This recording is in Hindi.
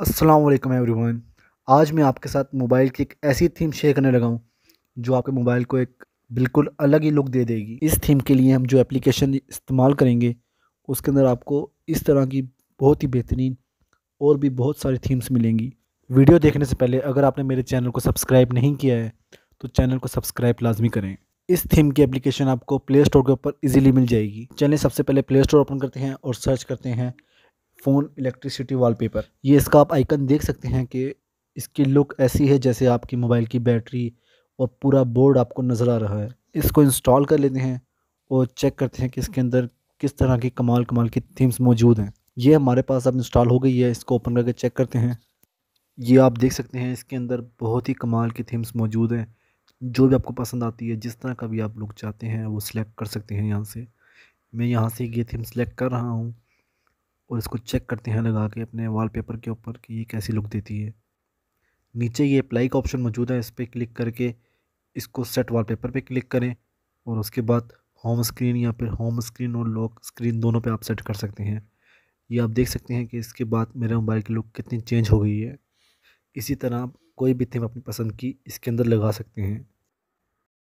असलम एवरीवन आज मैं आपके साथ मोबाइल की एक ऐसी थीम शेयर करने लगा हूँ जो आपके मोबाइल को एक बिल्कुल अलग ही लुक दे देगी इस थीम के लिए हम जो एप्लीकेशन इस्तेमाल करेंगे उसके अंदर आपको इस तरह की बहुत ही बेहतरीन और भी बहुत सारी थीम्स मिलेंगी वीडियो देखने से पहले अगर आपने मेरे चैनल को सब्सक्राइब नहीं किया है तो चैनल को सब्सक्राइब लाजमी करें इस थीम की एप्लीकेशन आपको प्ले स्टोर के ऊपर ईजिली मिल जाएगी चलिए सबसे पहले प्ले स्टोर ओपन करते हैं और सर्च करते हैं फ़ोन इलेक्ट्रिसिटी वॉलपेपर ये इसका आप आइकन देख सकते हैं कि इसकी लुक ऐसी है जैसे आपकी मोबाइल की बैटरी और पूरा बोर्ड आपको नज़र आ रहा है इसको इंस्टॉल कर लेते हैं और चेक करते हैं कि इसके अंदर किस तरह की कमाल कमाल की थीम्स मौजूद हैं ये हमारे पास अब इंस्टॉल हो गई है इसको ओपन करके चेक करते हैं ये आप देख सकते हैं इसके अंदर बहुत ही कमाल की थीम्स मौजूद हैं जो भी आपको पसंद आती है जिस तरह का भी आप लुक चाहते हैं वो सिलेक्ट कर सकते हैं यहाँ से मैं यहाँ से ये थीम सेलेक्ट कर रहा हूँ और इसको चेक करते हैं लगा के अपने वॉलपेपर के ऊपर कि ये कैसी लुक देती है नीचे ये अप्लाई का ऑप्शन मौजूद है इस पर क्लिक करके इसको सेट वॉलपेपर पे क्लिक करें और उसके बाद होम स्क्रीन या फिर होम स्क्रीन और लॉक स्क्रीन दोनों पे आप सेट कर सकते हैं ये आप देख सकते हैं कि इसके बाद मेरे मोबाइल की लुक कितनी चेंज हो गई है इसी तरह आप कोई भी थीम अपनी पसंद की इसके अंदर लगा सकते हैं